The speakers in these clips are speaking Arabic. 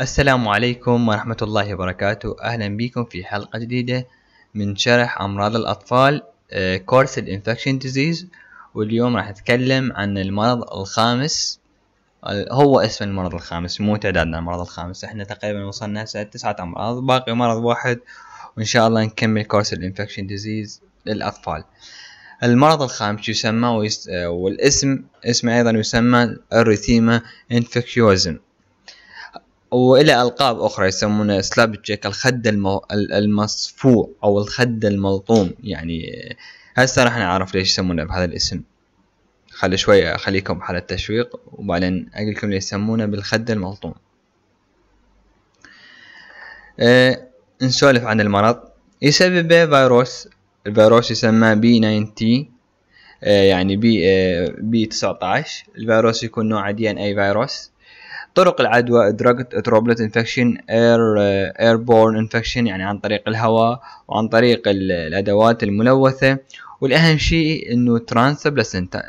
السلام عليكم ورحمة الله وبركاته أهلا بكم في حلقة جديدة من شرح أمراض الأطفال كورس الانفكشن ديزيز واليوم راح أتكلم عن المرض الخامس هو اسم المرض الخامس مو تعدادنا المرض الخامس احنا تقريبا وصلنا هسه تسعة أمراض باقي مرض واحد وإن شاء الله نكمل كورس الانفكشن ديزيز للأطفال المرض الخامس يسمى ويست... آه، والاسم اسمه أيضا يسمى الريثيما انفكيوزم وإلى ألقاب أخرى يسمونه سلاب تشيك الخد المو... المصفوع أو الخد الملطوم يعني هسه راح نعرف ليش يسمونه بهذا الاسم خلي شوية أخليكم حالة تشويق وبعدين أقول لكم ليش يسمونه بالخد الملطوم أه نسولف عن المرض يسببه فيروس الفيروس يسمى بي 90 أه يعني بي أه بي 19 الفيروس يكون نوع دي ان اي فيروس طرق العدوى دراج دروبلت انفكشن اير اير بورن انفكشن يعني عن طريق الهواء وعن طريق الادوات الملوثه والاهم شيء انه ترانس بلاسنتا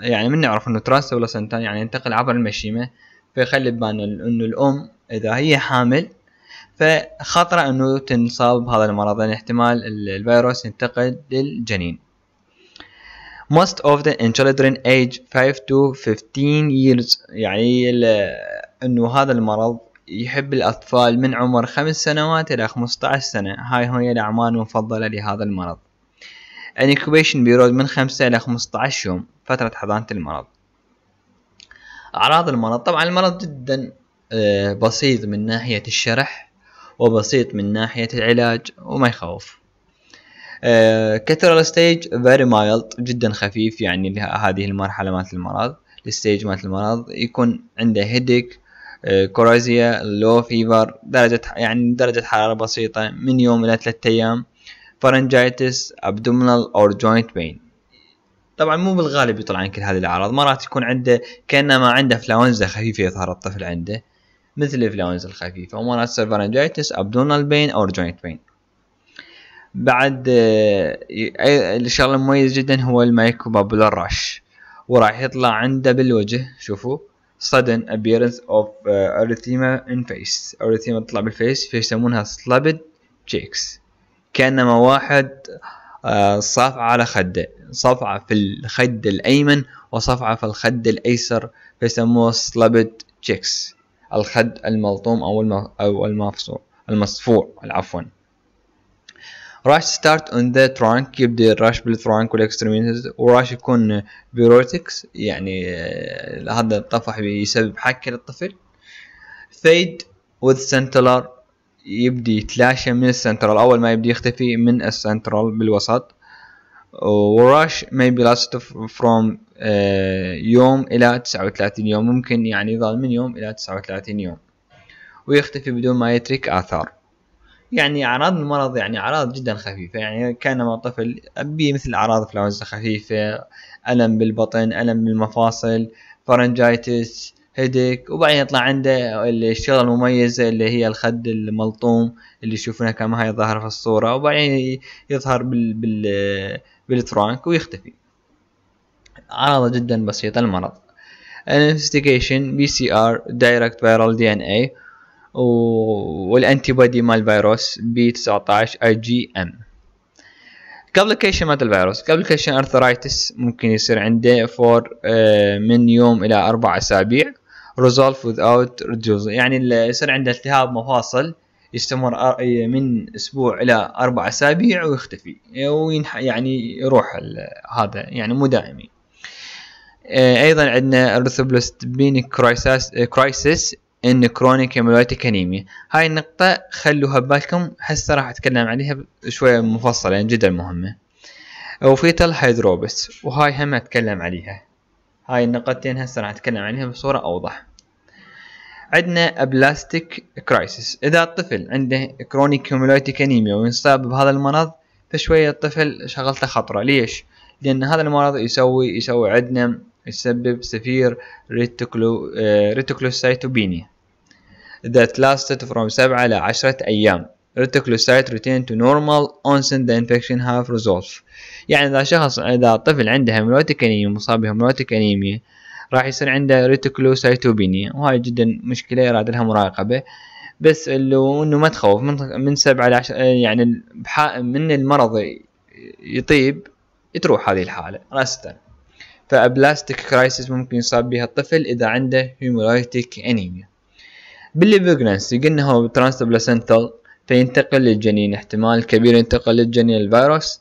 يعني من نعرف انه ترانس بلاسنتا يعني ينتقل عبر المشيمه فيخلي ببالنا انه الام اذا هي حامل فخطرة انه تنصاب بهذا المرض لان يعني احتمال الفيروس ينتقل للجنين most of in children age 5 to 15 years يعني انه هذا المرض يحب الاطفال من عمر خمس سنوات الى 15 سنة هاي هي الاعمار المفضلة لهذا المرض الانكوبيشن بيرود من خمسة الى 15 يوم فترة حضانة المرض اعراض المرض طبعا المرض جدا آه، بسيط من ناحية الشرح وبسيط من ناحية العلاج وما يخوف آه، كثر الستيج فيري مايلد جدا خفيف يعني هذه المرحلة مالت المرض الستيج مالت المرض يكون عنده هيديك كورازيا لو فيفر درجة يعني درجة حرارة بسيطة من يوم إلى ثلاثة أيام فرنجيتس ابدومينال اور جوينت بين طبعا مو بالغالب يطلع عن كل هذه الاعراض مرات يكون عنده كانما عنده انفلونزا خفيفه يظهر الطفل عنده مثل الفلونزا الخفيفه ومرات تصير فرنجيتس ابدومينال بين اور جوينت بين بعد آه، الشغله المميز جدا هو المايكوبابولار رش وراح يطلع عنده بالوجه شوفوا sudden appearance of uh, erythema in face erythema تطلع بالفيس فيسمونها slabbed cheeks كأنما واحد آه، صفعة على خده صفعة في الخد الأيمن وصفعة في الخد الأيسر فيسموها slabbed cheeks الخد الملطوم أو أو المفصوع المصفوع عفوا راش ستارت اون ذا ترانك يبدا الراش بالترانك والاكستريميتيز وراش يكون بيروتكس يعني آه، هذا الطفح بيسبب حكه للطفل فيد وذ سنترال يبدي يتلاشى من السنترال اول ما يبدي يختفي من السنترال بالوسط وراش maybe last from آه، يوم الى 39 يوم ممكن يعني يظل من يوم الى 39 يوم ويختفي بدون ما يترك اثار يعني اعراض المرض يعني اعراض جدا خفيفه يعني كان طفل بي مثل اعراض فلاوز خفيفه الم بالبطن الم بالمفاصل فرنجايتس هيديك وبعدين يطلع عنده الشغله المميزه اللي هي الخد الملطوم اللي يشوفونها كما هي ظاهره في الصوره وبعدين يظهر بال بال بالترانك ويختفي اعراض جدا بسيطه المرض الانفستيجيشن بي سي ار دايركت فيرال دي ان اي والانتي بودي مال الفيروس بي 19 اي جي ام كابليكيشن مال الفيروس كابليكيشن ارثرايتس ممكن يصير عنده فور آه، من يوم الى اربع اسابيع ريزولف without reduce يعني يصير عنده التهاب مفاصل يستمر من اسبوع الى اربع اسابيع ويختفي وينح يعني يروح هذا يعني مو دائمي آه، ايضا عندنا بين كرايسس ان كرونيك هيمولايتيك انيميا هاي النقطة خلوها ببالكم هسه راح اتكلم عليها شوية مفصلة يعني جدا مهمة وفيتال هيدروبس وهاي هم اتكلم عليها هاي النقطتين هسه راح اتكلم عليها بصورة اوضح عندنا ابلاستيك كرايسيس اذا الطفل عنده كرونيك هيمولايتيك انيميا وينصاب بهذا المرض فشوية الطفل شغلته خطرة ليش؟ لأن هذا المرض يسوي يسوي عندنا يسبب سفير ريتوكلو آه، ريتوكلوسايتوبينيا that lasted from 7 إلى 10 أيام reticulocyte return to normal onset the infection have resolved يعني إذا شخص إذا الطفل عنده هيمولوتيك أنيميا مصاب بهيمولوتيك أنيميا راح يصير عنده ريتيكولوسايتوبينيا وهاي جدا مشكلة يراد لها مراقبة بس اللي انه ما تخوف من من إلى عشرة يعني من المرض يطيب تروح هذه الحالة راستا فابلاستيك كرايسيس ممكن يصاب بها الطفل اذا عنده هيمولايتيك انيميا بالليفوجنس قلنا هو ترانس فينتقل للجنين احتمال كبير ينتقل للجنين الفيروس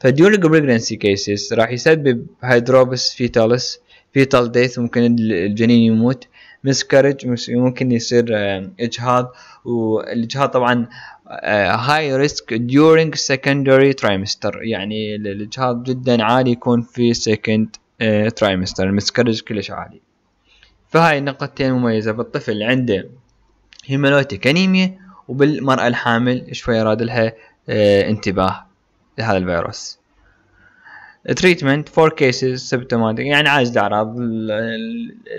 فديورنج بريجنسي كيسز راح يسبب هيدروبس فيتالس فيتال ديث ممكن الجنين يموت مسكرج ممكن يصير آه، اجهاض والاجهاض طبعا هاي آه، ريسك during secondary trimester يعني الاجهاض جدا عالي يكون في second آه، trimester المسكرج كلش عالي فهاي نقطتين مميزة بالطفل عنده هيمالوتيك انيميا وبالمرأة الحامل شوي راد لها آه، انتباه لهذا الفيروس تريتمنت فور كيسز سيبتوماتيك يعني عاجز اعراض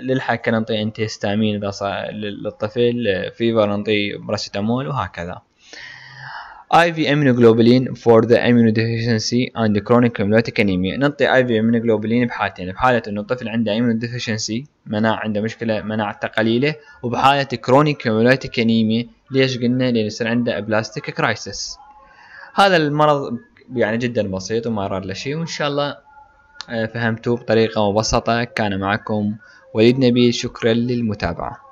للحكه نعطي انتي ستامين اذا للطفل فيفر نعطي براسيتامول وهكذا IV immunoglobulin for the immunodeficiency and the chronic hemolytic anemia نعطي IV immunoglobulin بحالتين بحالة انه الطفل عنده immunodeficiency مناعة عنده مشكلة مناعته قليلة وبحالة chronic hemolytic anemia ليش قلنا لان يصير عنده بلاستيك كرايسس هذا المرض يعني جدا بسيط وما يرى له شيء وان شاء الله آه، فهمتوه بطريقة مبسطة كان معكم وليد نبيل شكرا للمتابعة